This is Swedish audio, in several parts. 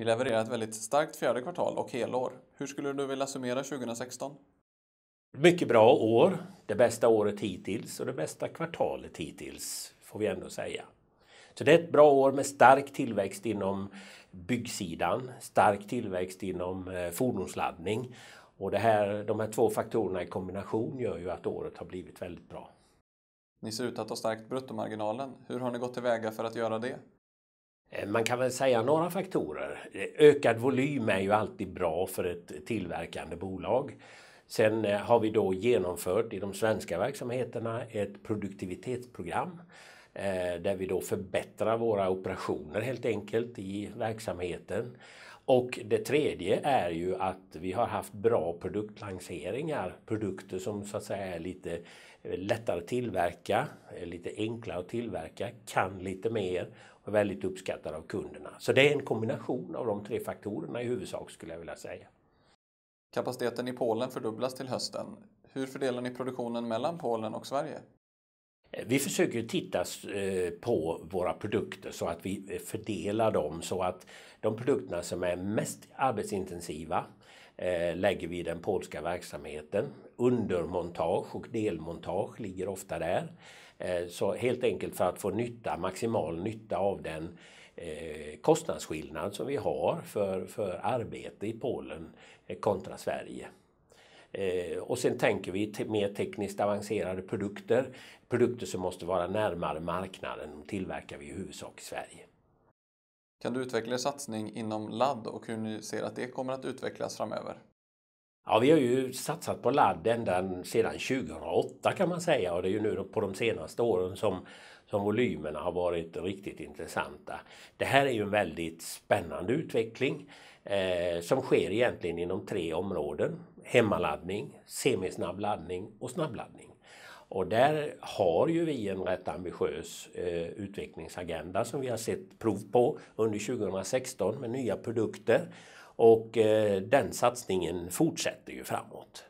Ni levererar ett väldigt starkt fjärde kvartal och helår. Hur skulle du vilja summera 2016? Mycket bra år. Det bästa året hittills och det bästa kvartalet hittills, får vi ändå säga. Så det är ett bra år med stark tillväxt inom byggsidan, stark tillväxt inom eh, fordonsladdning. Och det här, de här två faktorerna i kombination gör ju att året har blivit väldigt bra. Ni ser ut att ha stärkt bruttomarginalen. Hur har ni gått tillväga för att göra det? Eh, man kan väl säga några faktorer. Eh, ökad volym är ju alltid bra för ett tillverkande bolag. Sen eh, har vi då genomfört i de svenska verksamheterna ett produktivitetsprogram Eh, där vi då förbättrar våra operationer helt enkelt i verksamheten. Och det tredje är ju att vi har haft bra produktlanseringar, produkter som så att säga är lite eh, lättare att tillverka, lite enklare att tillverka, kan lite mer och är väldigt uppskattade av kunderna. Så det är en kombination av de tre faktorerna i huvudsak skulle jag vilja säga. Kapaciteten i Polen fördubblas till hösten. Hur fördelar ni produktionen mellan Polen och Sverige? Vi försöker titta eh, på våra produkter så att vi eh, fördelar dem så att de produkterna som är mest arbetsintensiva eh, lägger vi i den polska verksamheten. Undermontage och delmontage ligger ofta där. Så helt enkelt för att få nytta, maximal nytta av den kostnadsskillnad som vi har för, för arbete i Polen kontra Sverige. Eh, och sen tänker vi mer tekniskt avancerade produkter. Produkter som måste vara närmare marknaden. De tillverkar vi i huvudsak i Sverige. Kan du utveckla er satsning inom ladd och hur ni ser att det kommer att utvecklas framöver? Ja, vi har ju satsat på ladd ända sedan 2008 kan man säga och det är ju nu på de senaste åren som, som volymerna har varit riktigt intressanta. Det här är ju en väldigt spännande utveckling eh, som sker egentligen inom tre områden hemmaladdning, semisnabb laddning och snabbladdning. Och där har ju vi en rätt ambitiös eh, utvecklingsagenda som vi har sett prov på under 2016 med nya produkter. Och eh, den satsningen fortsätter ju framåt.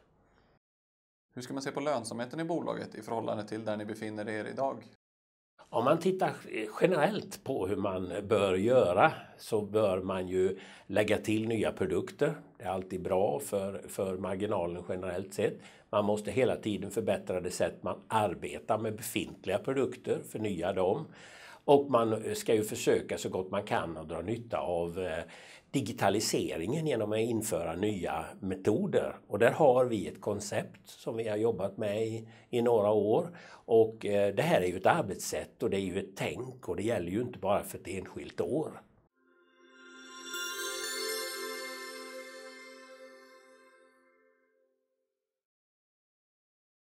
Hur ska man se på lönsamheten i bolaget i förhållande till där ni befinner er idag? Om man tittar generellt på hur man bör göra så bör man ju lägga till nya produkter. Det är alltid bra för, för marginalen generellt sett. Man måste hela tiden förbättra det sätt man arbetar med befintliga produkter, förnya dem. Och man ska ju försöka så gott man kan att dra nytta av eh, digitaliseringen genom att införa nya metoder. Och där har vi ett koncept som vi har jobbat med i, i några år. Och eh, det här är ju ett arbetssätt och det är ju ett tänk och det gäller ju inte bara för ett enskilt år.